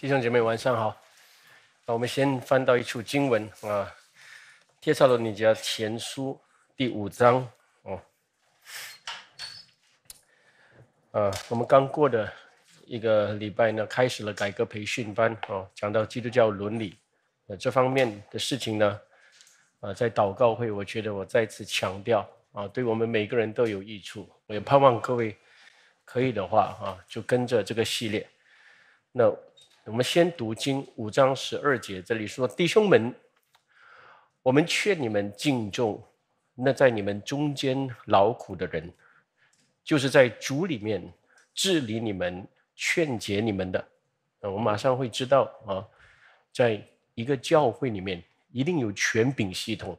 弟兄姐妹，晚上好。那我们先翻到一处经文啊，《介绍了你家前书》第五章哦。呃，我们刚过的一个礼拜呢，开始了改革培训班哦，讲到基督教伦理这方面的事情呢，啊，在祷告会，我觉得我再次强调啊，对我们每个人都有益处。我也盼望各位可以的话啊，就跟着这个系列，那。我们先读经五章十二节，这里说：“弟兄们，我们劝你们敬重那在你们中间劳苦的人，就是在主里面治理你们、劝解你们的。”那我马上会知道啊，在一个教会里面，一定有权柄系统，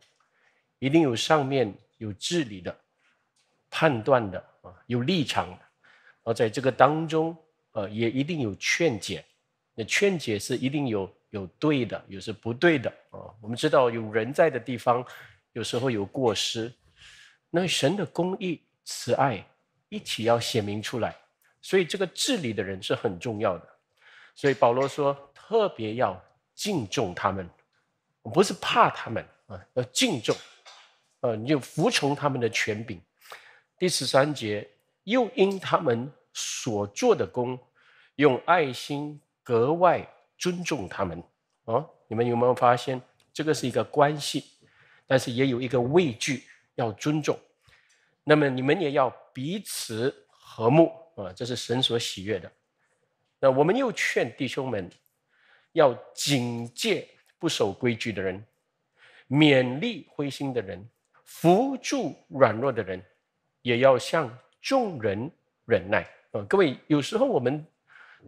一定有上面有治理的、判断的啊，有立场的。而在这个当中，呃，也一定有劝解。劝解是一定有有对的，有是不对的啊。我们知道有人在的地方，有时候有过失，那神的公义、慈爱一起要显明出来。所以这个治理的人是很重要的。所以保罗说，特别要敬重他们，不是怕他们啊，要敬重，呃，你就服从他们的权柄。第十三节，又因他们所做的工，用爱心。格外尊重他们啊！你们有没有发现，这个是一个关系，但是也有一个畏惧要尊重。那么你们也要彼此和睦啊，这是神所喜悦的。那我们又劝弟兄们要警戒不守规矩的人，勉励灰心的人，扶助软弱的人，也要向众人忍耐啊！各位，有时候我们。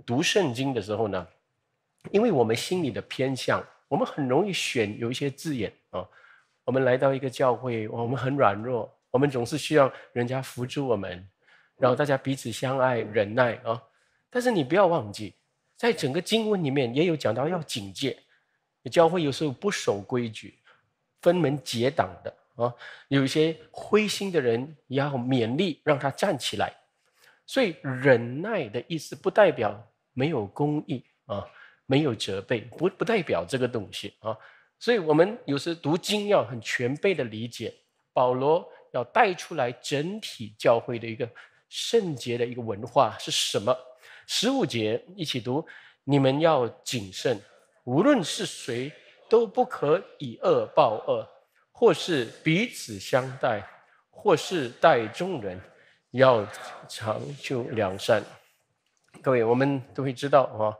读圣经的时候呢，因为我们心里的偏向，我们很容易选有一些字眼啊。我们来到一个教会，我们很软弱，我们总是需要人家扶助我们，然后大家彼此相爱忍耐啊。但是你不要忘记，在整个经文里面也有讲到要警戒，教会有时候不守规矩，分门结党的啊，有一些灰心的人，也要勉励让他站起来。所以忍耐的意思不代表没有公义啊，没有责备，不不代表这个东西啊。所以我们有时读经要很全备的理解。保罗要带出来整体教会的一个圣洁的一个文化是什么？十五节一起读，你们要谨慎，无论是谁都不可以恶报恶，或是彼此相待，或是待众人。要长久良善，各位，我们都会知道啊。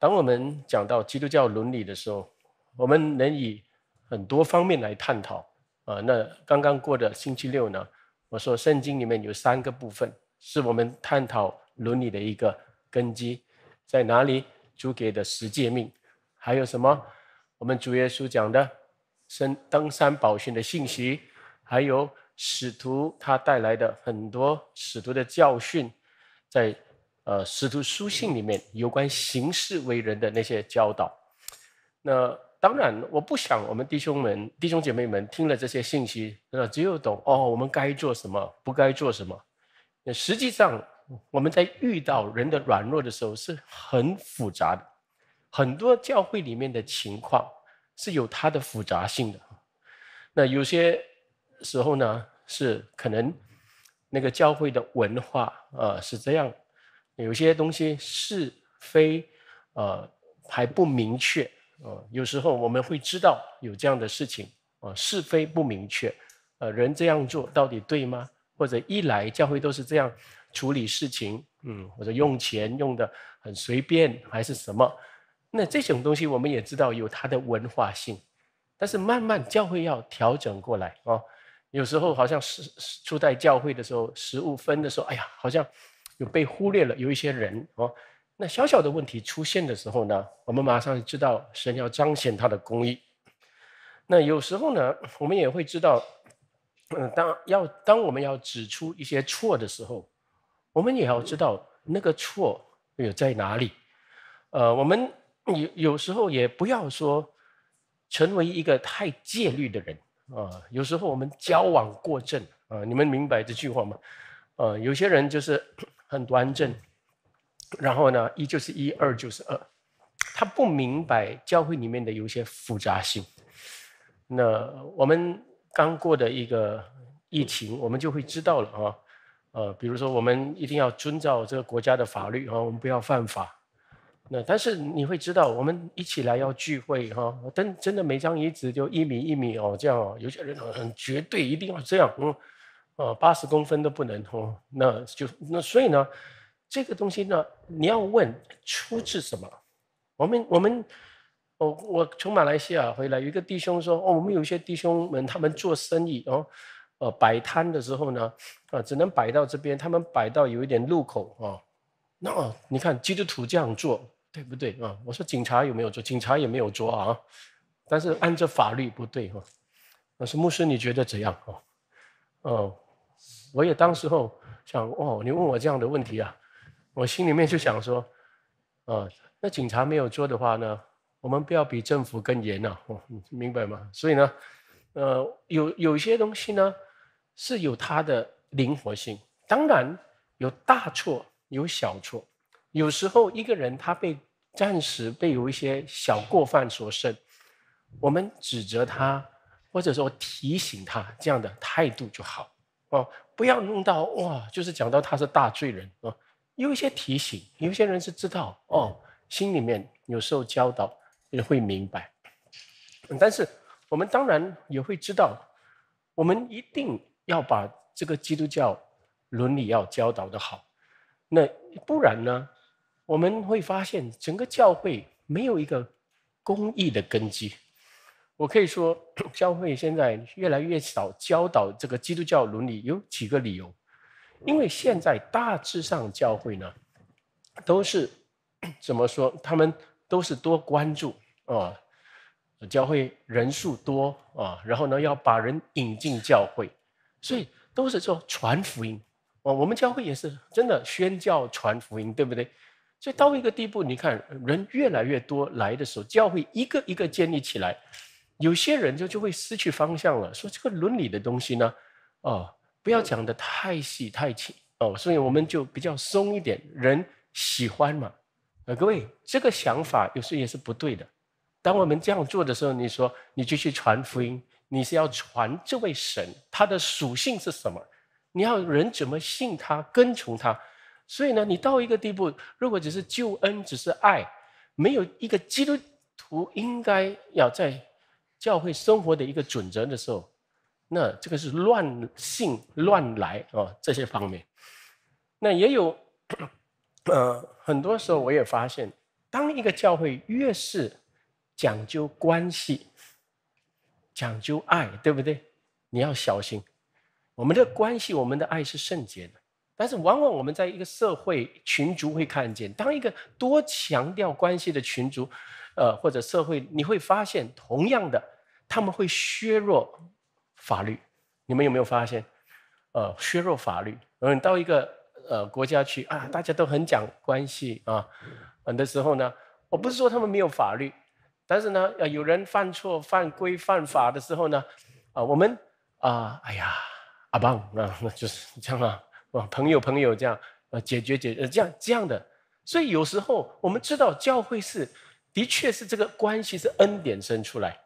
当我们讲到基督教伦理的时候，我们能以很多方面来探讨啊。那刚刚过的星期六呢，我说圣经里面有三个部分，是我们探讨伦理的一个根基，在哪里？主给的十诫命，还有什么？我们主耶稣讲的升，登山宝训的信息，还有。使徒他带来的很多使徒的教训，在呃使徒书信里面有关行事为人的那些教导。那当然，我不想我们弟兄们、弟兄姐妹们听了这些信息，那只有懂哦，我们该做什么，不该做什么。那实际上，我们在遇到人的软弱的时候是很复杂的，很多教会里面的情况是有它的复杂性的。那有些。时候呢是可能那个教会的文化呃是这样，有些东西是非呃还不明确呃，有时候我们会知道有这样的事情呃，是非不明确，呃人这样做到底对吗？或者一来教会都是这样处理事情，嗯，或者用钱用的很随便还是什么？那这种东西我们也知道有它的文化性，但是慢慢教会要调整过来啊。有时候好像是初代教会的时候，食物分的时候，哎呀，好像有被忽略了，有一些人哦。那小小的问题出现的时候呢，我们马上知道神要彰显他的公义。那有时候呢，我们也会知道，嗯，当要当我们要指出一些错的时候，我们也要知道那个错有在哪里。呃，我们有有时候也不要说成为一个太戒律的人。啊，有时候我们交往过正啊，你们明白这句话吗？呃，有些人就是 很端正，然后呢，一就是一，二就是二，他不明白教会里面的有些复杂性。那我们刚过的一个疫情，我们就会知道了啊。呃，比如说我们一定要遵照这个国家的法律啊，我们不要犯法。那但是你会知道，我们一起来要聚会哈，真真的每张椅子就一米一米哦，这样哦，有些人很绝对一定要这样，哦，八十公分都不能哦，那就那所以呢，这个东西呢，你要问出自什么？我们我们，我我从马来西亚回来，有一个弟兄说，哦，我们有一些弟兄们他们做生意，哦。呃摆摊的时候呢，啊只能摆到这边，他们摆到有一点路口啊，那你看基督徒这样做。对不对啊？我说警察有没有做，警察也没有做啊，但是按照法律不对哈。我说牧师你觉得怎样啊？哦，我也当时候想，哦，你问我这样的问题啊，我心里面就想说，啊，那警察没有做的话呢，我们不要比政府更严呐，明白吗？所以呢，呃，有有些东西呢是有它的灵活性，当然有大错有小错。有时候一个人他被暂时被有一些小过犯所剩，我们指责他，或者说提醒他这样的态度就好哦，不要弄到哇，就是讲到他是大罪人啊。有一些提醒，有些人是知道哦，心里面有时候教导也会明白。但是我们当然也会知道，我们一定要把这个基督教伦理要教导的好，那不然呢？我们会发现，整个教会没有一个公益的根基。我可以说，教会现在越来越少教导这个基督教伦理，有几个理由。因为现在大致上教会呢，都是怎么说？他们都是多关注啊，教会人数多啊，然后呢要把人引进教会，所以都是说传福音啊。我们教会也是真的宣教传福音，对不对？所以到一个地步，你看人越来越多来的时候，教会一个一个建立起来，有些人就就会失去方向了。说这个伦理的东西呢，哦，不要讲的太细太轻哦，所以我们就比较松一点，人喜欢嘛。呃，各位，这个想法有时也是不对的。当我们这样做的时候，你说你就去传福音，你是要传这位神，他的属性是什么？你要人怎么信他，跟从他？所以呢，你到一个地步，如果只是救恩，只是爱，没有一个基督徒应该要在教会生活的一个准则的时候，那这个是乱性乱来啊！这些方面，那也有呃，很多时候我也发现，当一个教会越是讲究关系、讲究爱，对不对？你要小心，我们的关系、我们的爱是圣洁的。但是，往往我们在一个社会群族会看见，当一个多强调关系的群族，呃，或者社会，你会发现，同样的，他们会削弱法律。你们有没有发现？呃，削弱法律。嗯，到一个呃国家去啊，大家都很讲关系啊。很多时候呢，我不是说他们没有法律，但是呢，呃，有人犯错、犯规、犯法的时候呢，啊，我们啊，哎呀，阿邦，那那就是这样了。啊，朋友，朋友，这样，呃，解决，解，呃，这样，这样的，所以有时候我们知道，教会是，的确是这个关系是恩典生出来，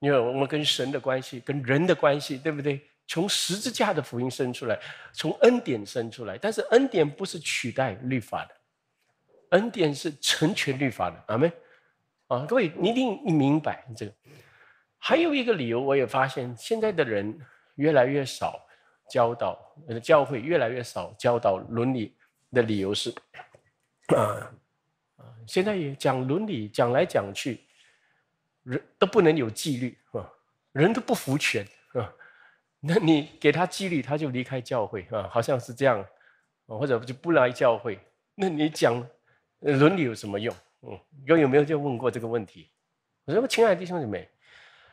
因为我们跟神的关系，跟人的关系，对不对？从十字架的福音生出来，从恩典生出来，但是恩典不是取代律法的，恩典是成全律法的，阿门。啊，各位，你一定明白这个。还有一个理由，我也发现现在的人越来越少。教导、教会越来越少，教导伦理的理由是：啊，现在也讲伦理，讲来讲去，人都不能有纪律，啊，人都不服权，啊，那你给他纪律，他就离开教会，啊，好像是这样，或者就不来教会，那你讲伦理有什么用？嗯，我有没有就问过这个问题？我说，亲爱的弟兄姊妹，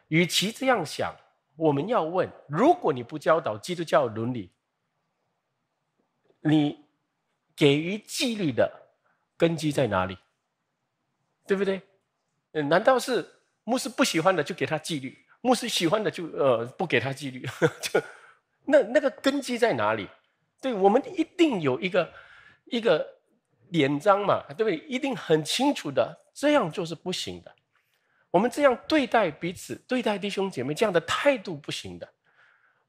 与其这样想。我们要问：如果你不教导基督教伦理，你给予纪律的根基在哪里？对不对？难道是牧师不喜欢的就给他纪律，牧师喜欢的就呃不给他纪律？就那那个根基在哪里？对我们一定有一个一个典章嘛，对不对？一定很清楚的，这样就是不行的。我们这样对待彼此，对待弟兄姐妹，这样的态度不行的。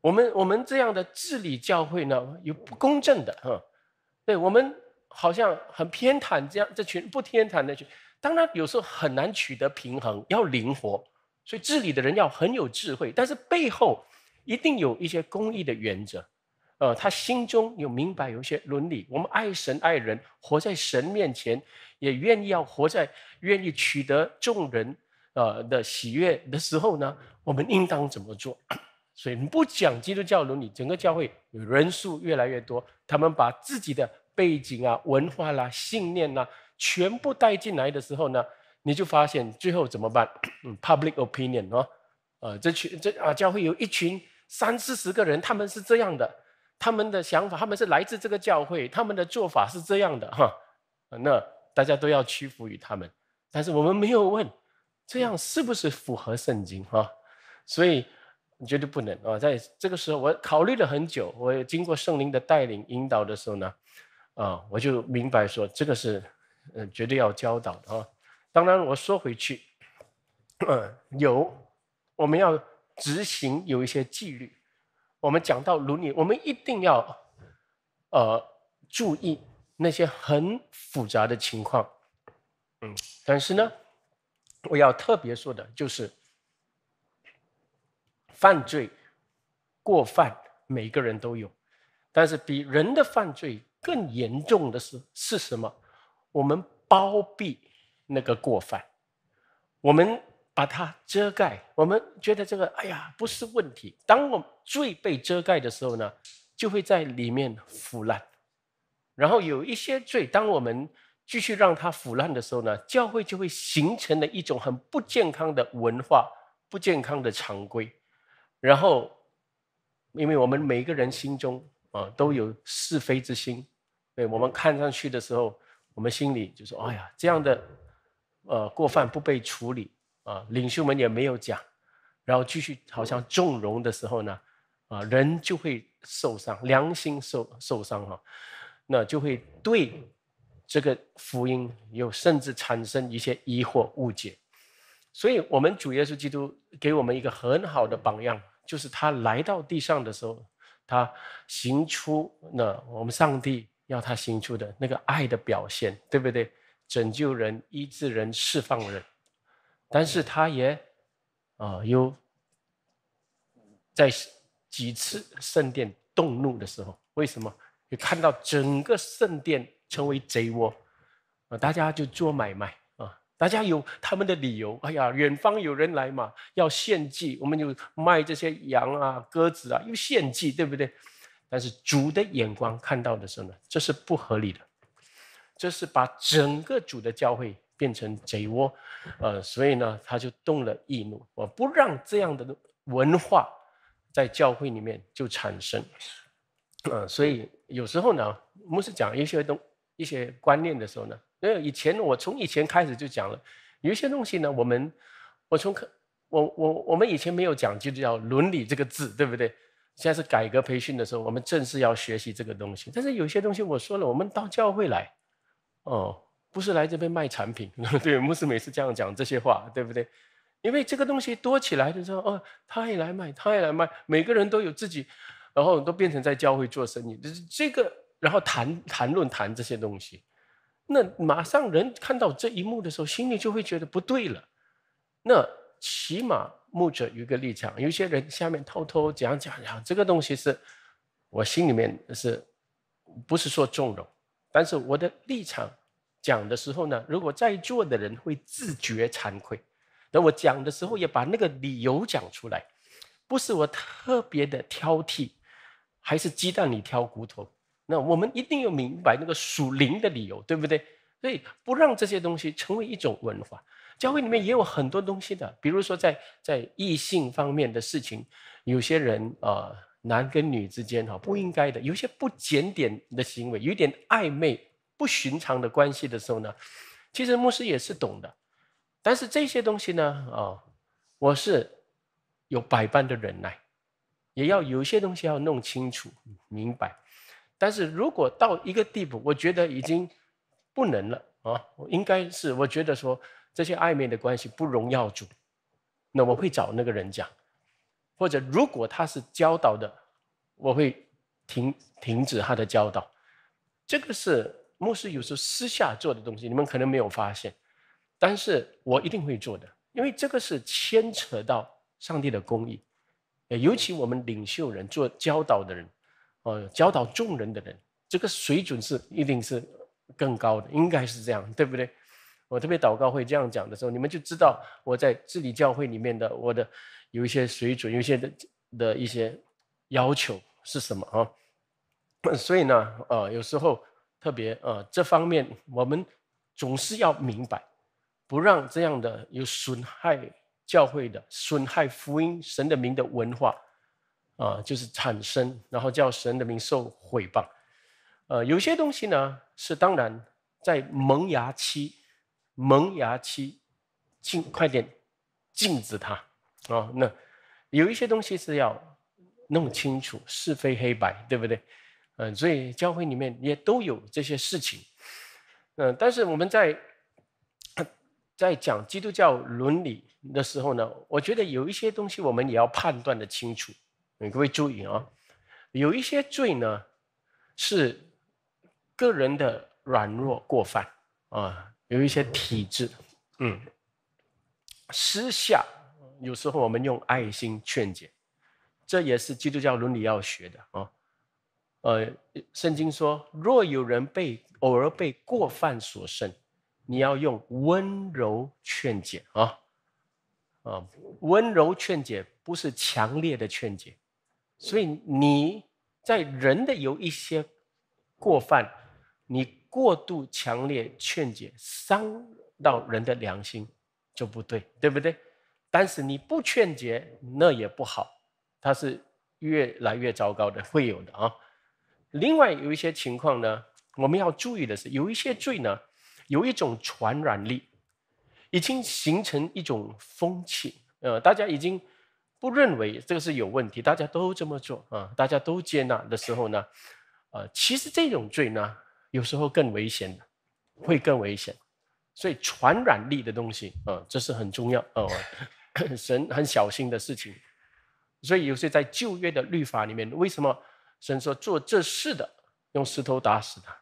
我们我们这样的治理教会呢，有不公正的，哈，对我们好像很偏袒这样这群不偏袒的群。当然有时候很难取得平衡，要灵活。所以治理的人要很有智慧，但是背后一定有一些公益的原则。呃，他心中有明白有一些伦理。我们爱神爱人，活在神面前，也愿意要活在愿意取得众人。呃的喜悦的时候呢，我们应当怎么做？所以你不讲基督教伦理，整个教会人数越来越多，他们把自己的背景啊、文化啦、信念啦，全部带进来的时候呢，你就发现最后怎么办？嗯，public opinion 哦，呃，这群这啊教会有一群三四十个人，他们是这样的，他们的想法，他们是来自这个教会，他们的做法是这样的哈，那大家都要屈服于他们，但是我们没有问。这样是不是符合圣经啊？所以绝对不能啊！在这个时候，我考虑了很久，我经过圣灵的带领引导的时候呢，啊，我就明白说，这个是嗯，绝对要教导的啊。当然，我说回去嗯，有我们要执行有一些纪律。我们讲到伦理，我们一定要呃注意那些很复杂的情况。嗯，但是呢。我要特别说的就是，犯罪过犯每个人都有，但是比人的犯罪更严重的是是什么？我们包庇那个过犯，我们把它遮盖，我们觉得这个哎呀不是问题。当我们罪被遮盖的时候呢，就会在里面腐烂。然后有一些罪，当我们继续让它腐烂的时候呢，教会就会形成了一种很不健康的文化、不健康的常规。然后，因为我们每个人心中啊都有是非之心，对我们看上去的时候，我们心里就说：“哎呀，这样的呃过犯不被处理啊，领袖们也没有讲，然后继续好像纵容的时候呢，啊人就会受伤，良心受受伤哈，那就会对。”这个福音有甚至产生一些疑惑误解，所以我们主耶稣基督给我们一个很好的榜样，就是他来到地上的时候，他行出了我们上帝要他行出的那个爱的表现，对不对？拯救人、医治人、释放人，但是他也啊有在几次圣殿动怒的时候，为什么？你看到整个圣殿。成为贼窝啊！大家就做买卖啊！大家有他们的理由。哎呀，远方有人来嘛，要献祭，我们就卖这些羊啊、鸽子啊，又献祭，对不对？但是主的眼光看到的时候呢，这是不合理的，这是把整个主的教会变成贼窝。呃，所以呢，他就动了易怒，我不让这样的文化在教会里面就产生。嗯，所以有时候呢，牧师讲一些东。一些观念的时候呢，因为以前我从以前开始就讲了，有一些东西呢，我们我从可我我我们以前没有讲，就叫伦理这个字，对不对？现在是改革培训的时候，我们正式要学习这个东西。但是有些东西我说了，我们到教会来，哦，不是来这边卖产品，对，牧师每次这样讲这些话，对不对？因为这个东西多起来的时候，哦，他也来卖，他也来卖，每个人都有自己，然后都变成在教会做生意，就是这个。然后谈谈论谈这些东西，那马上人看到这一幕的时候，心里就会觉得不对了。那起码牧者有一个立场，有些人下面偷偷讲讲讲，这个东西是我心里面是，不是说纵容，但是我的立场讲的时候呢，如果在座的人会自觉惭愧，那我讲的时候也把那个理由讲出来，不是我特别的挑剔，还是鸡蛋里挑骨头。那我们一定要明白那个属灵的理由，对不对？所以不让这些东西成为一种文化。教会里面也有很多东西的，比如说在在异性方面的事情，有些人啊，男跟女之间哈不应该的，有些不检点的行为，有点暧昧、不寻常的关系的时候呢，其实牧师也是懂的。但是这些东西呢，啊，我是有百般的忍耐，也要有些东西要弄清楚、明白。但是如果到一个地步，我觉得已经不能了啊，应该是我觉得说这些暧昧的关系不荣耀主，那我会找那个人讲，或者如果他是教导的，我会停停止他的教导，这个是牧师有时候私下做的东西，你们可能没有发现，但是我一定会做的，因为这个是牵扯到上帝的公义，尤其我们领袖人做教导的人。哦，教导众人的人，这个水准是一定是更高的，应该是这样，对不对？我特别祷告会这样讲的时候，你们就知道我在治理教会里面的我的有一些水准，有一些的一些要求是什么啊？所以呢，呃，有时候特别呃，这方面我们总是要明白，不让这样的有损害教会的、损害福音、神的名的文化。啊，就是产生，然后叫神的名受毁谤。呃，有些东西呢是当然在萌芽期，萌芽期禁快点禁止它啊。那有一些东西是要弄清楚是非黑白，对不对？嗯，所以教会里面也都有这些事情。嗯，但是我们在在讲基督教伦理的时候呢，我觉得有一些东西我们也要判断的清楚。你各位注意啊，有一些罪呢，是个人的软弱过犯啊，有一些体质，嗯，私下有时候我们用爱心劝解，这也是基督教伦理要学的啊。呃，圣经说，若有人被偶尔被过犯所胜，你要用温柔劝解啊，啊，温柔劝解不是强烈的劝解。所以你在人的有一些过犯，你过度强烈劝解，伤到人的良心就不对，对不对？但是你不劝解，那也不好，它是越来越糟糕的，会有的啊。另外有一些情况呢，我们要注意的是，有一些罪呢，有一种传染力，已经形成一种风气，呃，大家已经。不认为这个是有问题，大家都这么做啊，大家都接纳的时候呢，呃，其实这种罪呢，有时候更危险的，会更危险，所以传染力的东西啊，这是很重要哦，神很小心的事情，所以有些在旧约的律法里面，为什么神说做这事的用石头打死他，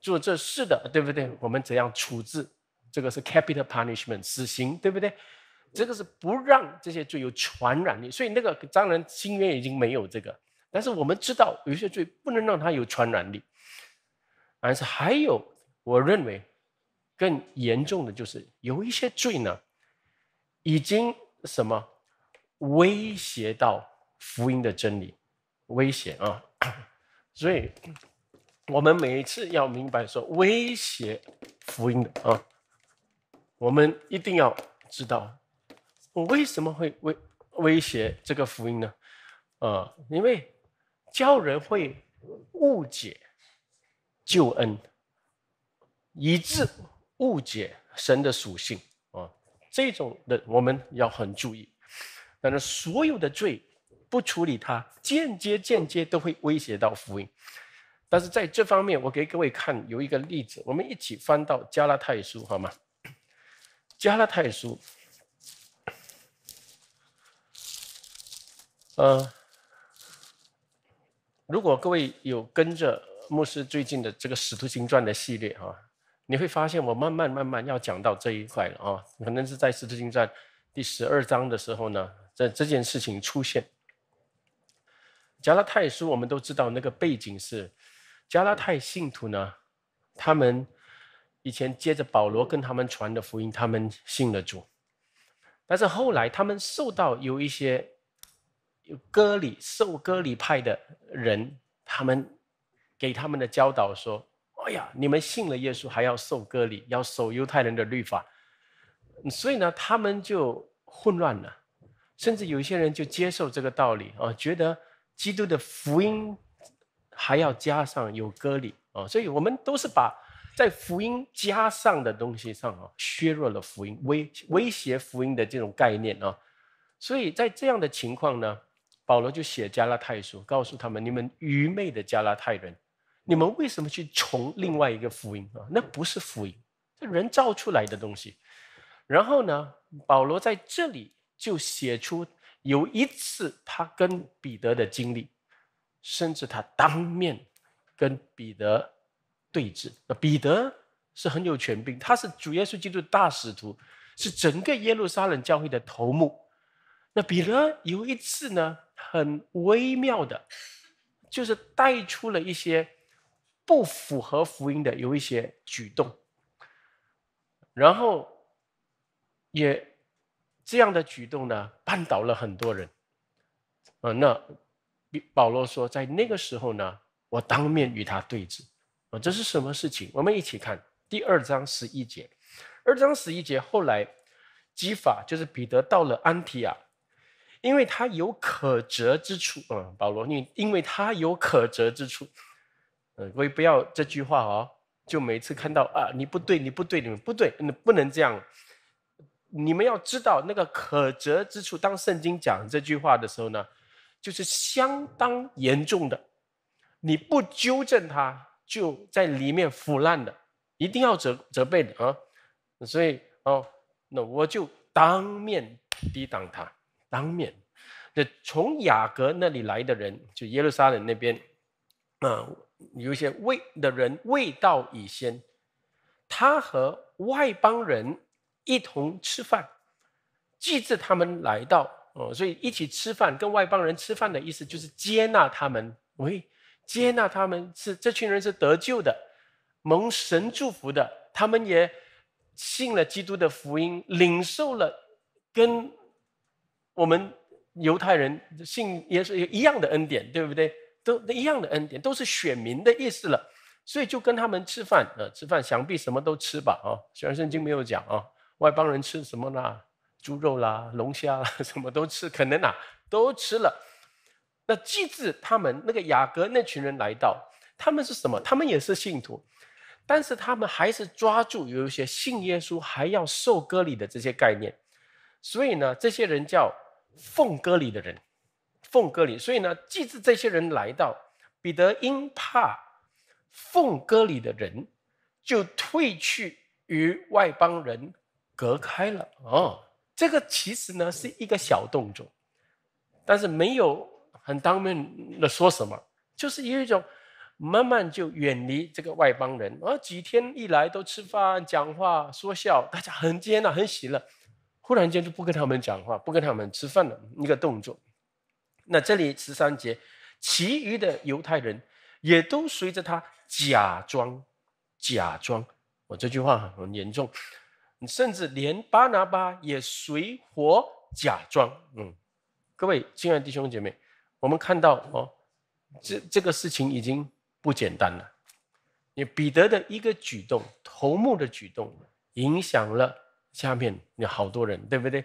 做这事的对不对？我们怎样处置？这个是 capital punishment 死刑，对不对？这个是不让这些罪有传染力，所以那个当然新约已经没有这个，但是我们知道有些罪不能让它有传染力，但是还有我认为更严重的就是有一些罪呢，已经什么威胁到福音的真理，威胁啊！所以我们每一次要明白说威胁福音的啊，我们一定要知道。我为什么会威威胁这个福音呢？啊，因为教人会误解救恩，以致误解神的属性啊，这种的我们要很注意。但是所有的罪不处理它，间接间接都会威胁到福音。但是在这方面，我给各位看有一个例子，我们一起翻到加拉太书好吗？加拉太书。呃，如果各位有跟着牧师最近的这个《使徒行传》的系列啊，你会发现我慢慢慢慢要讲到这一块了啊，可能是在《使徒行传》第十二章的时候呢，在这件事情出现。加拉泰书我们都知道，那个背景是加拉泰信徒呢，他们以前接着保罗跟他们传的福音，他们信了主，但是后来他们受到有一些有割礼受割礼派的人，他们给他们的教导说：“哎呀，你们信了耶稣还要受割礼，要守犹太人的律法。”所以呢，他们就混乱了，甚至有些人就接受这个道理啊，觉得基督的福音还要加上有割礼啊。所以我们都是把在福音加上的东西上啊，削弱了福音威威胁福音的这种概念啊。所以在这样的情况呢。保罗就写加拉太书，告诉他们：“你们愚昧的加拉太人，你们为什么去从另外一个福音啊？那不是福音，是人造出来的东西。”然后呢，保罗在这里就写出有一次他跟彼得的经历，甚至他当面跟彼得对峙。那彼得是很有权柄，他是主耶稣基督大使徒，是整个耶路撒冷教会的头目。那彼得有一次呢？很微妙的，就是带出了一些不符合福音的有一些举动，然后也这样的举动呢绊倒了很多人。啊，那保罗说，在那个时候呢，我当面与他对质。啊，这是什么事情？我们一起看第二章十一节。二章十一节后来，基法就是彼得到了安提亚。因为他有可折之处，嗯，保罗，你因为他有可折之处，嗯，所以不要这句话哦。就每次看到啊，你不对，你不对，你们不对，你不能这样。你们要知道那个可折之处，当圣经讲这句话的时候呢，就是相当严重的。你不纠正它，就在里面腐烂的，一定要责责备的啊。所以哦，那我就当面抵挡他。当面，那从雅各那里来的人，就耶路撒冷那边，啊，有一些未的人未到以先，他和外邦人一同吃饭，祭祀他们来到哦，所以一起吃饭跟外邦人吃饭的意思就是接纳他们，喂，接纳他们是这群人是得救的，蒙神祝福的，他们也信了基督的福音，领受了跟。我们犹太人信耶稣一样的恩典，对不对？都一样的恩典，都是选民的意思了。所以就跟他们吃饭，呃，吃饭想必什么都吃吧，啊，《虽然圣经没有讲啊。外邦人吃什么啦？猪肉啦，龙虾啦，什么都吃，可能啊，都吃了。那祭智他们那个雅各那群人来到，他们是什么？他们也是信徒，但是他们还是抓住有一些信耶稣还要受割礼的这些概念。所以呢，这些人叫。奉歌里的人，奉歌里，所以呢，记着这些人来到彼得，因怕奉歌里的人，就退去与外邦人隔开了。哦，这个其实呢是一个小动作，但是没有很当面的说什么，就是有一种慢慢就远离这个外邦人。而几天一来都吃饭、讲话、说笑，大家很接纳、很喜乐。忽然间就不跟他们讲话，不跟他们吃饭了一个动作。那这里十三节，其余的犹太人也都随着他假装，假装。我这句话很严重，你甚至连巴拿巴也随活假装。嗯，各位亲爱的弟兄姐妹，我们看到哦，这这个事情已经不简单了。你彼得的一个举动，头目的举动，影响了。下面有好多人，对不对？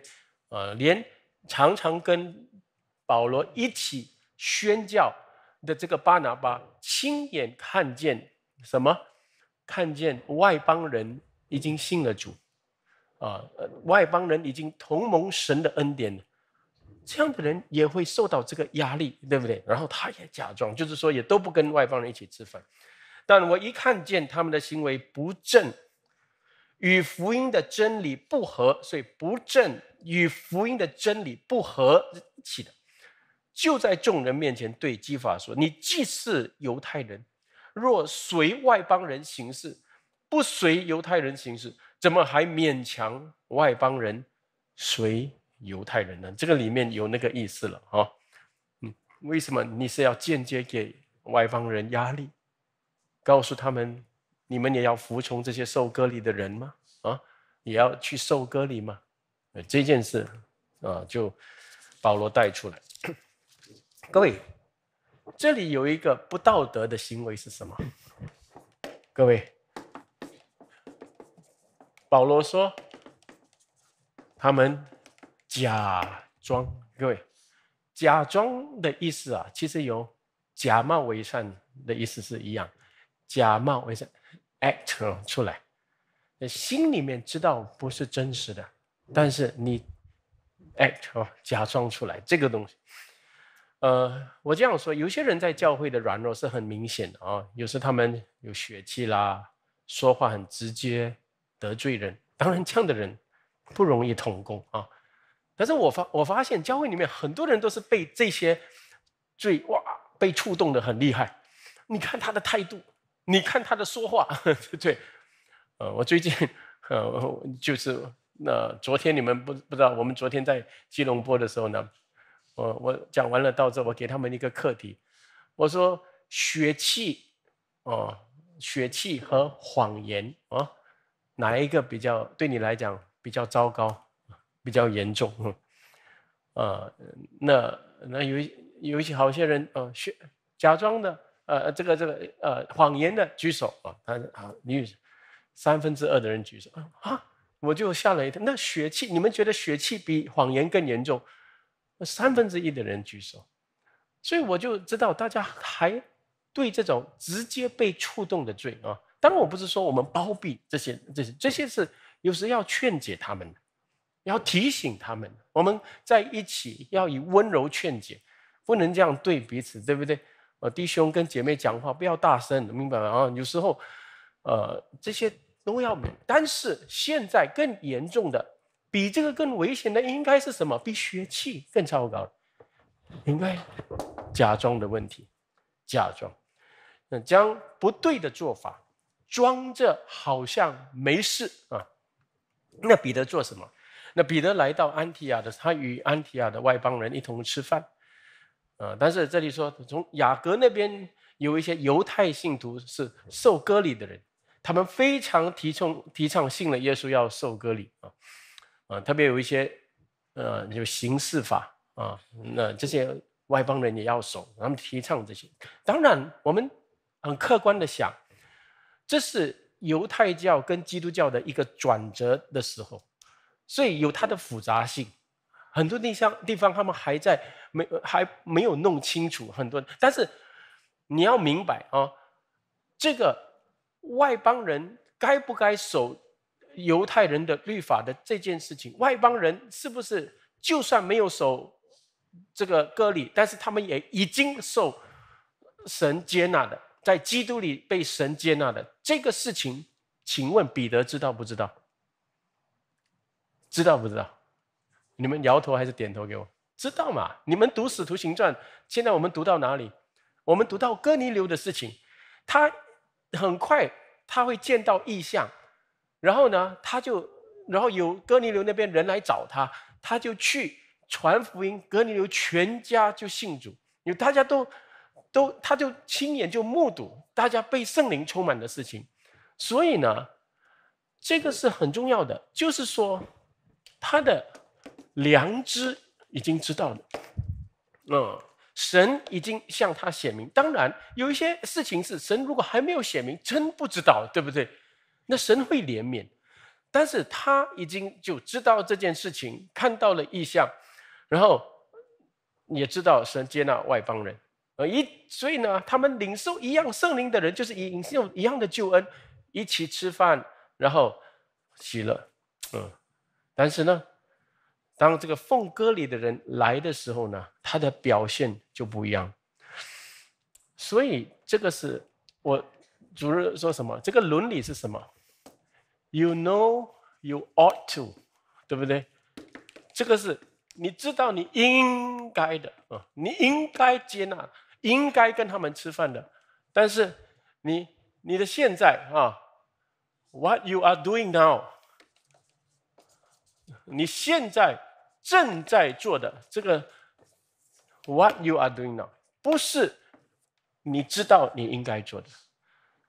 啊，连常常跟保罗一起宣教的这个巴拿巴，亲眼看见什么？看见外邦人已经信了主，啊，外邦人已经同盟神的恩典了。这样的人也会受到这个压力，对不对？然后他也假装，就是说也都不跟外邦人一起吃饭。但我一看见他们的行为不正。与福音的真理不合，所以不正；与福音的真理不合起的，就在众人面前对基法说：“你既是犹太人，若随外邦人行事，不随犹太人行事，怎么还勉强外邦人随犹太人呢？”这个里面有那个意思了啊！嗯，为什么你是要间接给外邦人压力，告诉他们？你们也要服从这些受割礼的人吗？啊，也要去受割礼吗？这件事啊，就保罗带出来。各位，这里有一个不道德的行为是什么？各位，保罗说，他们假装。各位，假装的意思啊，其实有假冒伪善的意思是一样，假冒伪善。act 出来，心里面知道不是真实的，但是你 act 哦假装出来这个东西，呃，我这样说，有些人在教会的软弱是很明显的啊。有时他们有血气啦，说话很直接，得罪人。当然，这样的人不容易同工啊。但是我发我发现，教会里面很多人都是被这些最哇被触动的很厉害。你看他的态度。你看他的说话，对，呃，我最近，呃，就是那昨天你们不不知道，我们昨天在吉隆坡的时候呢，我我讲完了，到这我给他们一个课题，我说血气，哦，血气和谎言啊，哪一个比较对你来讲比较糟糕，比较严重？呃，那那有有一些好些人呃，血假装的。呃，这个这个呃，谎言的举手啊，他啊，你三分之二的人举手啊，我就吓了一跳。那血气，你们觉得血气比谎言更严重？三分之一的人举手，所以我就知道大家还对这种直接被触动的罪啊。当然，我不是说我们包庇这些这些这些是有时要劝解他们的，要提醒他们，我们在一起要以温柔劝解，不能这样对彼此，对不对？呃，弟兄跟姐妹讲话不要大声，明白吗？啊，有时候，呃，这些都要免。但是现在更严重的，比这个更危险的，应该是什么？比血气更糟糕，应该假装的问题，假装。那将不对的做法，装着好像没事啊。那彼得做什么？那彼得来到安提亚的，他与安提亚的外邦人一同吃饭。啊，但是这里说，从雅各那边有一些犹太信徒是受割礼的人，他们非常提倡提倡信了耶稣要受割礼啊，啊，特别有一些呃，有刑事法啊，那这些外邦人也要守，他们提倡这些。当然，我们很客观的想，这是犹太教跟基督教的一个转折的时候，所以有它的复杂性，很多地方地方他们还在。没还没有弄清楚很多，但是你要明白啊，这个外邦人该不该守犹太人的律法的这件事情，外邦人是不是就算没有守这个割礼，但是他们也已经受神接纳的，在基督里被神接纳的这个事情，请问彼得知道不知道？知道不知道？你们摇头还是点头给我？知道嘛？你们读《使徒行传》，现在我们读到哪里？我们读到哥尼流的事情。他很快他会见到异象，然后呢，他就然后有哥尼流那边人来找他，他就去传福音，哥尼流全家就信主，因为大家都都他就亲眼就目睹大家被圣灵充满的事情，所以呢，这个是很重要的，就是说他的良知。已经知道了，嗯，神已经向他显明。当然，有一些事情是神如果还没有显明，真不知道，对不对？那神会怜悯，但是他已经就知道这件事情，看到了意象，然后也知道神接纳外邦人，呃，一所以呢，他们领受一样圣灵的人，就是领受一样的救恩，一起吃饭，然后喜乐，嗯，但是呢。当这个奉歌里的人来的时候呢，他的表现就不一样。所以这个是我主任说什么？这个伦理是什么？You know you ought to，对不对？这个是你知道你应该的啊，你应该接纳，应该跟他们吃饭的。但是你你的现在啊，What you are doing now？你现在。正在做的这个，what you are doing now，不是你知道你应该做的。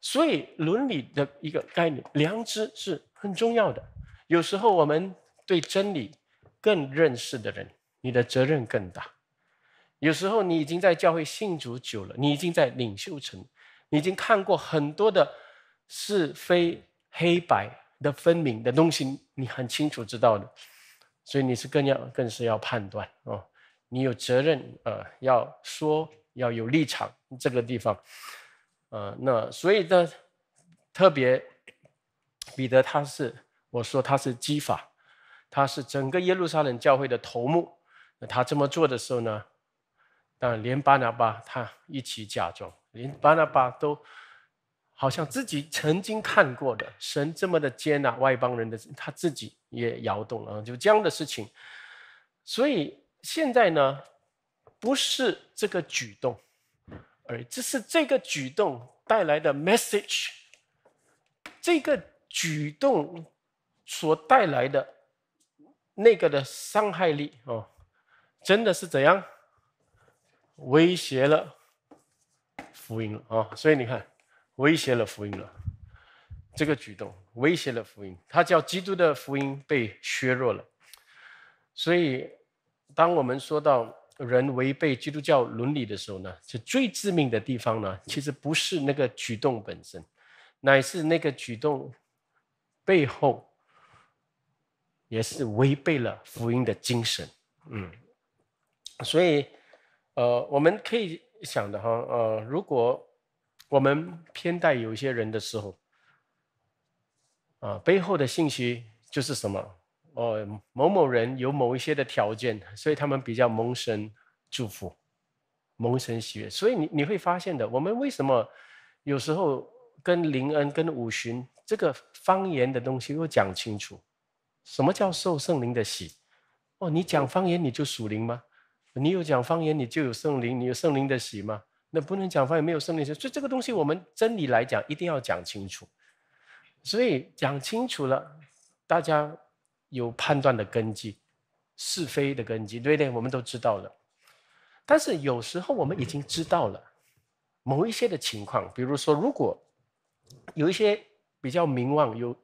所以伦理的一个概念，良知是很重要的。有时候我们对真理更认识的人，你的责任更大。有时候你已经在教会信主久了，你已经在领袖层，你已经看过很多的是非黑白的分明的东西，你很清楚知道的。所以你是更要更是要判断哦，你有责任呃要说要有立场这个地方，呃那所以的特别彼得他是我说他是基法，他是整个耶路撒冷教会的头目，那他这么做的时候呢，当然连巴拿巴他一起假装，连巴拿巴都。好像自己曾经看过的神这么的接纳外邦人的，他自己也摇动了，就这样的事情。所以现在呢，不是这个举动，而这是这个举动带来的 message，这个举动所带来的那个的伤害力哦，真的是怎样威胁了福音了啊！所以你看。威胁了福音了，这个举动威胁了福音。它叫基督的福音被削弱了。所以，当我们说到人违背基督教伦理的时候呢，是最致命的地方呢，其实不是那个举动本身，乃是那个举动背后也是违背了福音的精神。嗯，所以，呃，我们可以想的哈，呃，如果。我们偏待有一些人的时候，啊，背后的信息就是什么？哦，某某人有某一些的条件，所以他们比较蒙神祝福，蒙神喜悦。所以你你会发现的，我们为什么有时候跟林恩、跟五旬这个方言的东西又讲清楚？什么叫受圣灵的喜？哦，你讲方言你就属灵吗？你有讲方言你就有圣灵，你有圣灵的喜吗？那不能讲，发也没有生命者，所以这个东西我们真理来讲，一定要讲清楚。所以讲清楚了，大家有判断的根基，是非的根基，对不对？我们都知道了。但是有时候我们已经知道了某一些的情况，比如说，如果有一些比较名望、有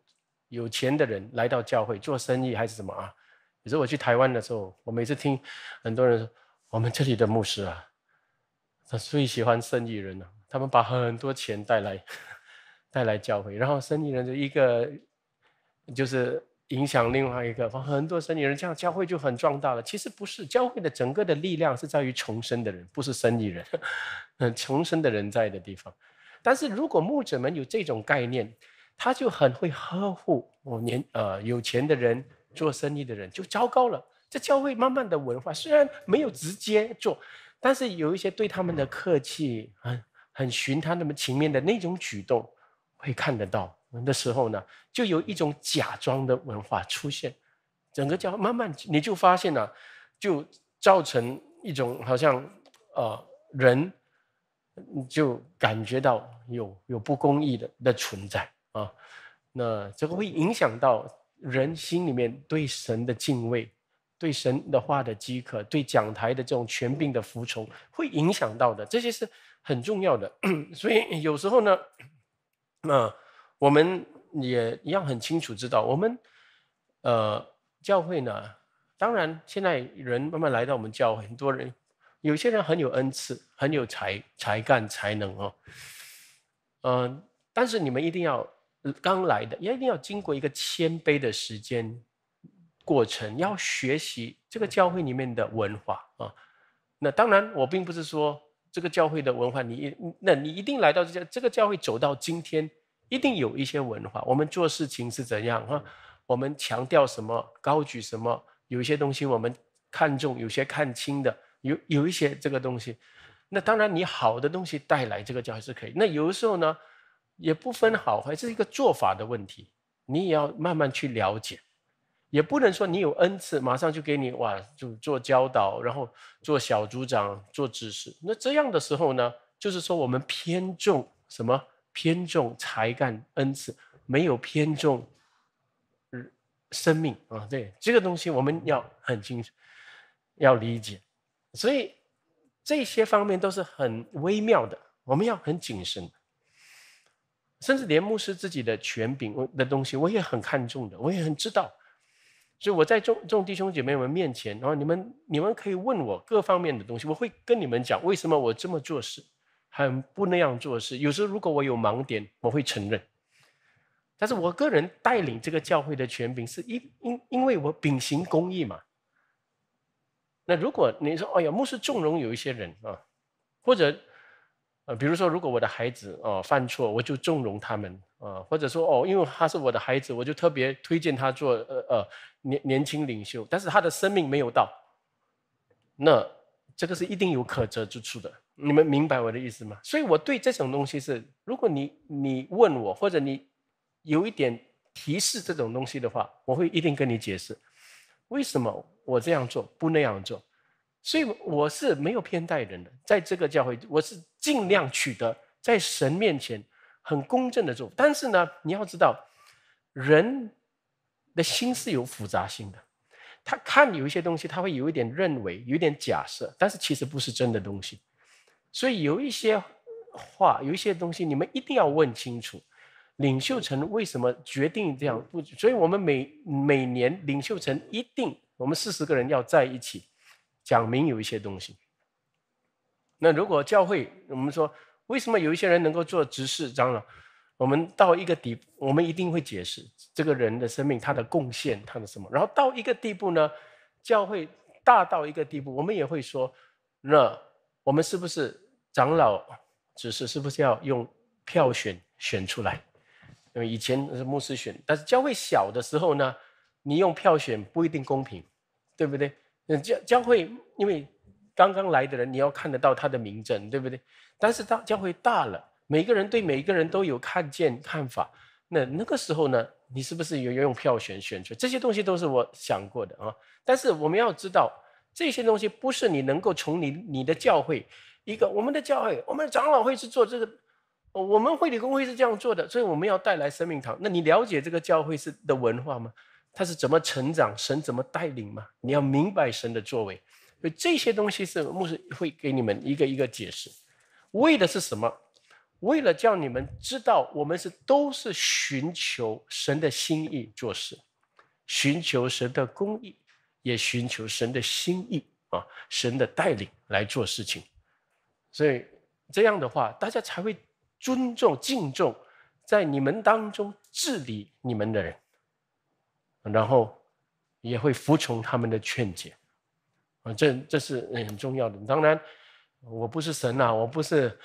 有钱的人来到教会做生意还是什么啊？比如说我去台湾的时候，我每次听很多人说，我们这里的牧师啊。他最喜欢生意人了，他们把很多钱带来，带来教会，然后生意人就一个，就是影响另外一个，很多生意人这样，教会就很壮大了。其实不是，教会的整个的力量是在于重生的人，不是生意人，嗯，重生的人在的地方。但是如果牧者们有这种概念，他就很会呵护哦，年呃有钱的人做生意的人就糟糕了。这教会慢慢的文化，虽然没有直接做。但是有一些对他们的客气，很很寻他那么情面的那种举动，会看得到的时候呢，就有一种假装的文化出现，整个叫慢慢你就发现了，就造成一种好像呃人，就感觉到有有不公义的的存在啊，那这个会影响到人心里面对神的敬畏。对神的话的饥渴，对讲台的这种权柄的服从，会影响到的，这些是很重要的。所以有时候呢，那我们也一样很清楚知道，我们呃教会呢，当然现在人慢慢来到我们教会，很多人有些人很有恩赐，很有才才干才能哦，嗯，但是你们一定要刚来的，也一定要经过一个谦卑的时间。过程要学习这个教会里面的文化啊。那当然，我并不是说这个教会的文化，你那你一定来到这教这个教会走到今天，一定有一些文化。我们做事情是怎样哈？我们强调什么，高举什么？有一些东西我们看重，有些看轻的，有有一些这个东西。那当然，你好的东西带来这个教会是可以。那有的时候呢，也不分好坏，这是一个做法的问题，你也要慢慢去了解。也不能说你有恩赐，马上就给你哇，就做教导，然后做小组长，做指示。那这样的时候呢，就是说我们偏重什么？偏重才干、恩赐，没有偏重生命啊。对这个东西，我们要很清，楚，要理解。所以这些方面都是很微妙的，我们要很谨慎。甚至连牧师自己的权柄的东西，我也很看重的，我也很知道。所以我在众众弟兄姐妹们面前，然后你们你们可以问我各方面的东西，我会跟你们讲为什么我这么做事，很不那样做事。有时候如果我有盲点，我会承认。但是我个人带领这个教会的权柄，是因因因为我秉行公义嘛。那如果你说，哎呀，牧师纵容有一些人啊，或者。呃，比如说，如果我的孩子哦犯错，我就纵容他们啊；或者说哦，因为他是我的孩子，我就特别推荐他做呃呃年年轻领袖。但是他的生命没有到，那这个是一定有可责之处的。你们明白我的意思吗？所以我对这种东西是，如果你你问我，或者你有一点提示这种东西的话，我会一定跟你解释为什么我这样做不那样做。所以我是没有偏待人的，在这个教会我是。尽量取得在神面前很公正的做，但是呢，你要知道，人的心是有复杂性的，他看有一些东西，他会有一点认为，有一点假设，但是其实不是真的东西。所以有一些话，有一些东西，你们一定要问清楚。领袖层为什么决定这样不？所以我们每每年领袖层一定，我们四十个人要在一起讲明有一些东西。那如果教会，我们说为什么有一些人能够做执事长老？我们到一个底，我们一定会解释这个人的生命、他的贡献、他的什么。然后到一个地步呢，教会大到一个地步，我们也会说，那我们是不是长老、只是是不是要用票选选出来？因为以前是牧师选，但是教会小的时候呢，你用票选不一定公平，对不对？教教会因为。刚刚来的人，你要看得到他的名证，对不对？但是当教会大了，每个人对每一个人都有看见看法。那那个时候呢，你是不是有要用票选选出这些东西？都是我想过的啊。但是我们要知道，这些东西不是你能够从你你的教会一个我们的教会，我们的长老会是做这个，我们会理工会是这样做的。所以我们要带来生命堂。那你了解这个教会是的文化吗？它是怎么成长？神怎么带领吗？你要明白神的作为。所以这些东西是牧师会给你们一个一个解释，为的是什么？为了叫你们知道，我们是都是寻求神的心意做事，寻求神的公义，也寻求神的心意啊，神的带领来做事情。所以这样的话，大家才会尊重、敬重在你们当中治理你们的人，然后也会服从他们的劝解。啊，这这是很重要的。当然，我不是神呐，我不是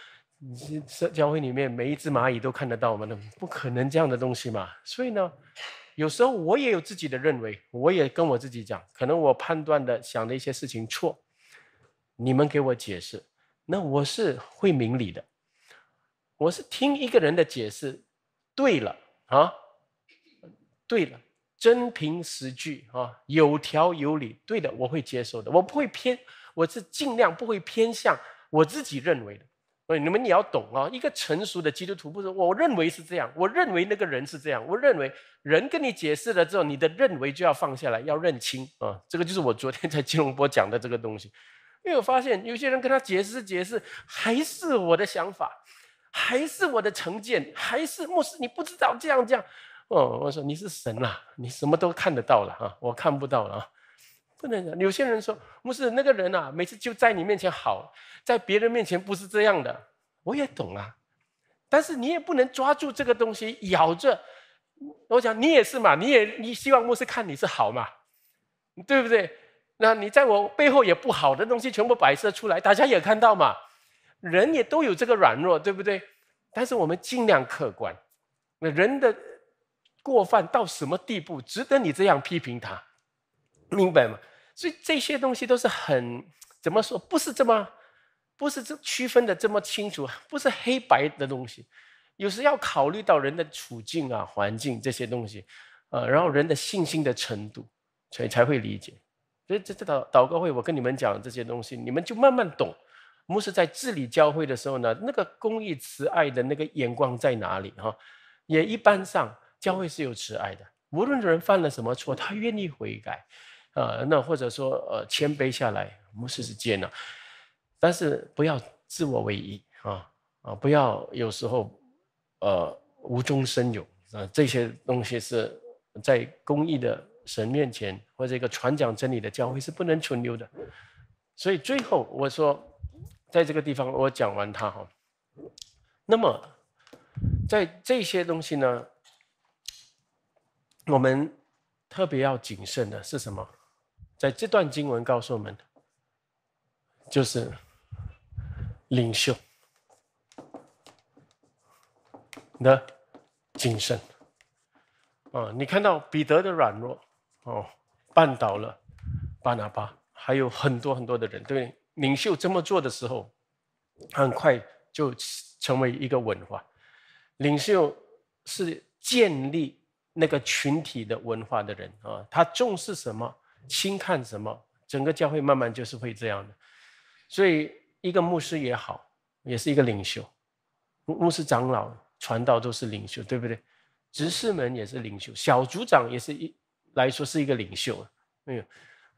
教会里面每一只蚂蚁都看得到我们的，不可能这样的东西嘛。所以呢，有时候我也有自己的认为，我也跟我自己讲，可能我判断的想的一些事情错。你们给我解释，那我是会明理的，我是听一个人的解释，对了啊，对了。真凭实据啊，有条有理，对的，我会接受的，我不会偏，我是尽量不会偏向我自己认为的。所以你们也要懂啊，一个成熟的基督徒不是我认为是这样，我认为那个人是这样，我认为人跟你解释了之后，你的认为就要放下来，要认清啊。这个就是我昨天在金融波讲的这个东西，因为我发现有些人跟他解释解释，还是我的想法，还是我的成见，还是牧师你不知道这样这样。哦，我说你是神啦，你什么都看得到了啊，我看不到了啊，不能。有些人说牧师那个人啊，每次就在你面前好，在别人面前不是这样的。我也懂啊，但是你也不能抓住这个东西咬着。我讲你也是嘛，你也你希望牧师看你是好嘛，对不对？那你在我背后也不好的东西全部摆设出来，大家也看到嘛，人也都有这个软弱，对不对？但是我们尽量客观，那人的。过犯到什么地步，值得你这样批评他，明白吗？所以这些东西都是很怎么说，不是这么，不是这区分的这么清楚，不是黑白的东西。有时要考虑到人的处境啊、环境这些东西，呃，然后人的信心的程度，才才会理解。所以这这导祷告会，我跟你们讲这些东西，你们就慢慢懂。牧师在治理教会的时候呢，那个公益慈爱的那个眼光在哪里哈？也一般上。教会是有慈爱的，无论人犯了什么错，他愿意悔改，呃，那或者说呃谦卑下来，我们是试见了，但是不要自我为一啊啊，不要有时候呃无中生有啊，这些东西是在公义的神面前，或者一个传讲真理的教会是不能存留的。所以最后我说，在这个地方我讲完它哈，那么在这些东西呢？我们特别要谨慎的是什么？在这段经文告诉我们，就是领袖的谨慎啊！你看到彼得的软弱哦，绊倒了巴拿巴，还有很多很多的人，对对？领袖这么做的时候，很快就成为一个文化。领袖是建立。那个群体的文化的人啊，他重视什么，轻看什么，整个教会慢慢就是会这样的。所以，一个牧师也好，也是一个领袖，牧牧师长老、传道都是领袖，对不对？执事们也是领袖，小组长也是一来说是一个领袖。没有。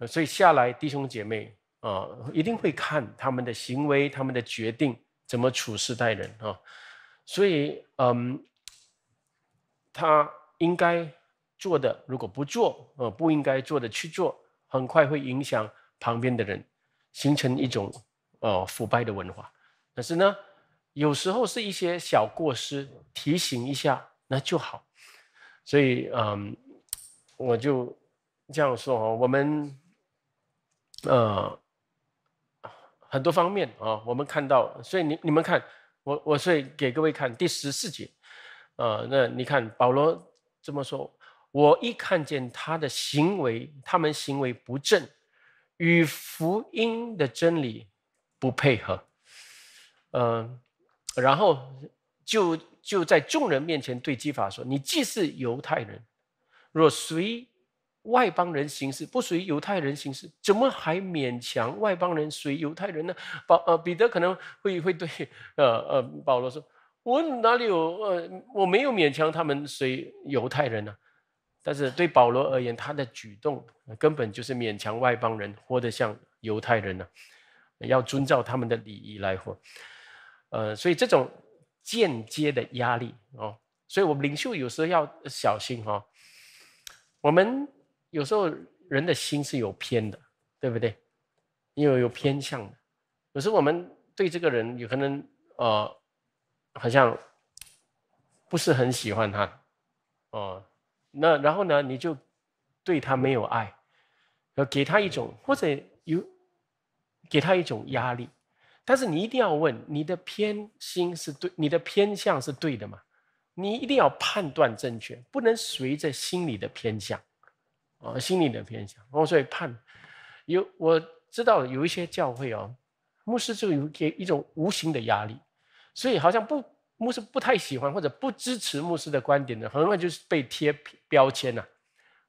所以下来弟兄姐妹啊，一定会看他们的行为、他们的决定，怎么处事待人啊。所以，嗯，他。应该做的，如果不做，呃，不应该做的去做，很快会影响旁边的人，形成一种呃腐败的文化。但是呢，有时候是一些小过失，提醒一下那就好。所以嗯，我就这样说哦，我们呃很多方面啊，我们看到，所以你你们看，我我所以给各位看第十四节，呃，那你看保罗。这么说，我一看见他的行为，他们行为不正，与福音的真理不配合。嗯，然后就就在众人面前对基法说：“你既是犹太人，若随外邦人行事，不随犹太人行事，怎么还勉强外邦人随犹太人呢？”保呃，彼得可能会会对呃呃保罗说。我哪里有？呃，我没有勉强他们随犹太人呢。但是对保罗而言，他的举动根本就是勉强外邦人活得像犹太人呢，要遵照他们的礼仪来活。呃，所以这种间接的压力哦，所以我们领袖有时候要小心哈。我们有时候人的心是有偏的，对不对？因为有偏向的，有时候我们对这个人有可能呃。好像不是很喜欢他，哦，那然后呢？你就对他没有爱，要给他一种或者有给他一种压力。但是你一定要问：你的偏心是对，你的偏向是对的吗？你一定要判断正确，不能随着心理的偏向，啊，心理的偏向。哦，所以判有我知道有一些教会哦，牧师就有给一种无形的压力。所以好像不牧师不太喜欢或者不支持牧师的观点的，很容易就是被贴标签啊，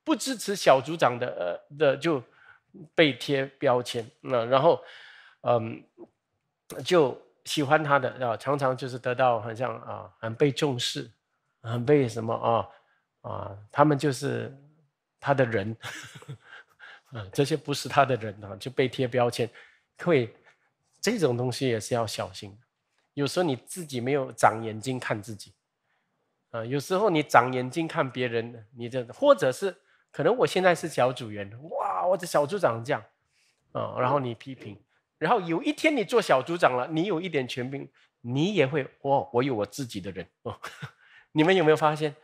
不支持小组长的呃的就被贴标签，那然后嗯就喜欢他的啊，常常就是得到好像啊很被重视，很被什么啊啊他们就是他的人，嗯这些不是他的人啊，就被贴标签。会这种东西也是要小心。有时候你自己没有长眼睛看自己，啊，有时候你长眼睛看别人，你这或者是可能我现在是小组员，哇，我的小组长这样，啊，然后你批评，然后有一天你做小组长了，你有一点权柄，你也会哦，我有我自己的人，哦，你们有没有发现？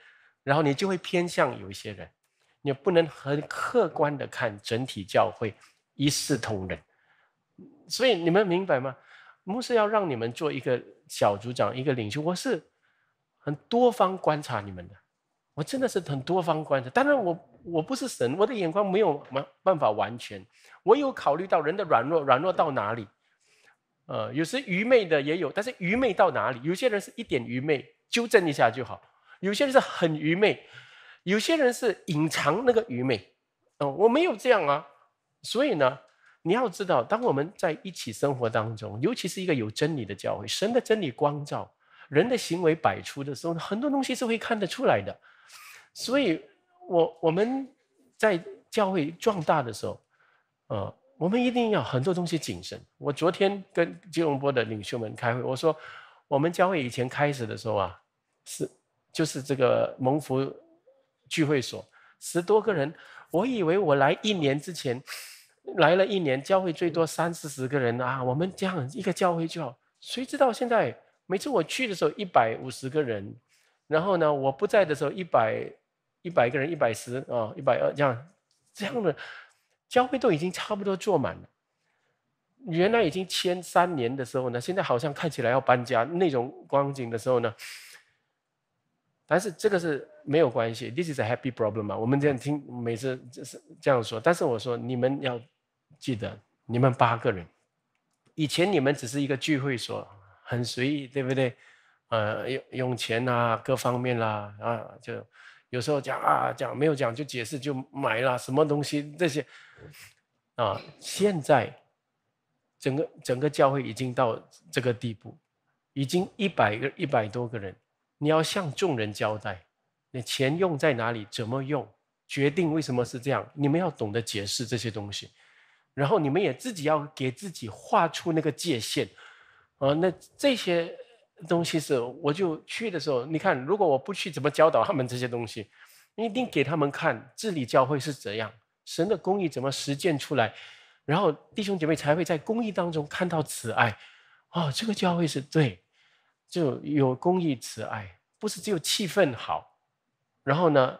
然后你就会偏向有一些人，你不能很客观的看整体教会一视同仁，所以你们明白吗？不是要让你们做一个小组长，一个领袖。我是很多方观察你们的，我真的是很多方观察。当然，我我不是神，我的眼光没有没办法完全。我有考虑到人的软弱，软弱到哪里？呃，有时愚昧的也有，但是愚昧到哪里？有些人是一点愚昧，纠正一下就好；有些人是很愚昧；有些人是隐藏那个愚昧。嗯，我没有这样啊，所以呢。你要知道，当我们在一起生活当中，尤其是一个有真理的教会，神的真理光照人的行为摆出的时候，很多东西是会看得出来的。所以，我我们在教会壮大的时候，呃，我们一定要很多东西谨慎。我昨天跟金隆波的领袖们开会，我说我们教会以前开始的时候啊，是就是这个蒙福聚会所十多个人，我以为我来一年之前。来了一年，教会最多三四十个人啊。我们这样一个教会就，好。谁知道现在每次我去的时候一百五十个人，然后呢我不在的时候一百一百个人一百十啊一百二这样这样的教会都已经差不多坐满了。原来已经签三年的时候呢，现在好像看起来要搬家那种光景的时候呢，但是这个是没有关系，this is a happy problem 嘛，我们这样听每次就是这样说，但是我说你们要。记得你们八个人，以前你们只是一个聚会所，很随意，对不对？呃，用用钱啊，各方面啦啊，就有时候讲啊，讲没有讲就解释，就买了什么东西这些啊。现在整个整个教会已经到这个地步，已经一百个一百多个人，你要向众人交代，你钱用在哪里，怎么用，决定为什么是这样，你们要懂得解释这些东西。然后你们也自己要给自己画出那个界限，啊，那这些东西是，我就去的时候，你看，如果我不去，怎么教导他们这些东西？你一定给他们看，治理教会是怎样，神的公义怎么实践出来，然后弟兄姐妹才会在公义当中看到慈爱，啊，这个教会是对，就有公益慈爱，不是只有气氛好，然后呢，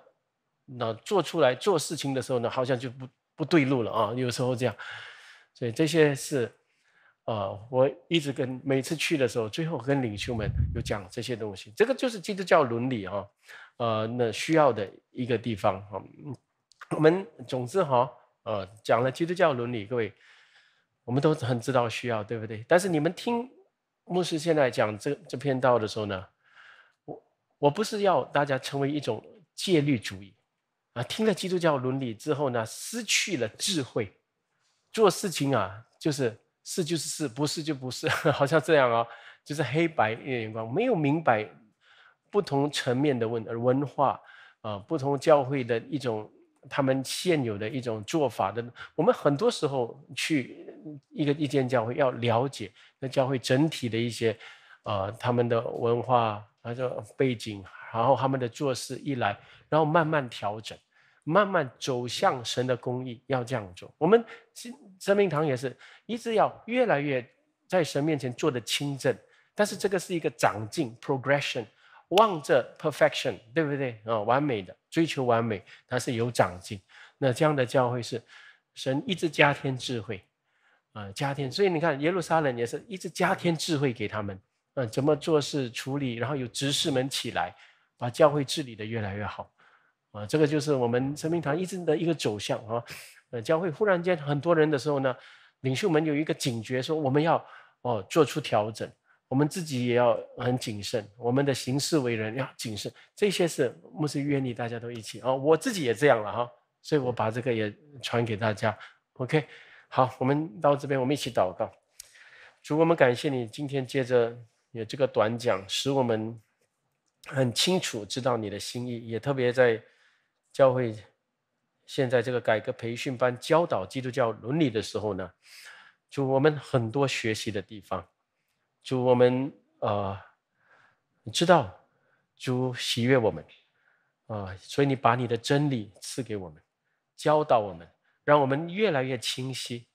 那做出来做事情的时候呢，好像就不。不对路了啊！有时候这样，所以这些是，呃，我一直跟每次去的时候，最后跟领袖们有讲这些东西。这个就是基督教伦理啊，呃，那需要的一个地方哈。我们总之哈，呃，讲了基督教伦理，各位，我们都很知道需要，对不对？但是你们听牧师现在讲这这篇道的时候呢，我我不是要大家成为一种戒律主义。听了基督教伦理之后呢，失去了智慧，做事情啊，就是是就是是，不是就不是，好像这样啊，就是黑白眼光，没有明白不同层面的文文化啊，不同教会的一种他们现有的一种做法的。我们很多时候去一个一间教会要了解那教会整体的一些呃他们的文化，他就背景，然后他们的做事一来，然后慢慢调整。慢慢走向神的公义，要这样做。我们生命堂也是一直要越来越在神面前做的清正，但是这个是一个长进 （progression），望着 perfection，对不对啊？完美的追求完美，它是有长进。那这样的教会是神一直加添智慧啊，加添。所以你看耶路撒冷也是一直加添智慧给他们，嗯，怎么做事处理，然后有执事们起来把教会治理的越来越好。啊，这个就是我们生命堂一直的一个走向啊，呃，将会忽然间很多人的时候呢，领袖们有一个警觉，说我们要哦做出调整，我们自己也要很谨慎，我们的行事为人要谨慎，这些是牧师约你大家都一起啊，我自己也这样了哈，所以我把这个也传给大家，OK，好，我们到这边我们一起祷告，主，我们感谢你，今天接着有这个短讲，使我们很清楚知道你的心意，也特别在。教会现在这个改革培训班教导基督教伦理的时候呢，主我们很多学习的地方，主我们呃，知道主喜悦我们啊，所以你把你的真理赐给我们，教导我们，让我们越来越清晰，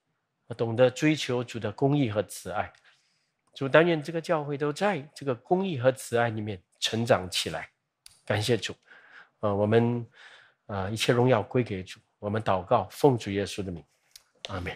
懂得追求主的公义和慈爱。主但愿这个教会都在这个公益和慈爱里面成长起来。感谢主，啊，我们。啊！一切荣耀归给主。我们祷告，奉主耶稣的名，阿门。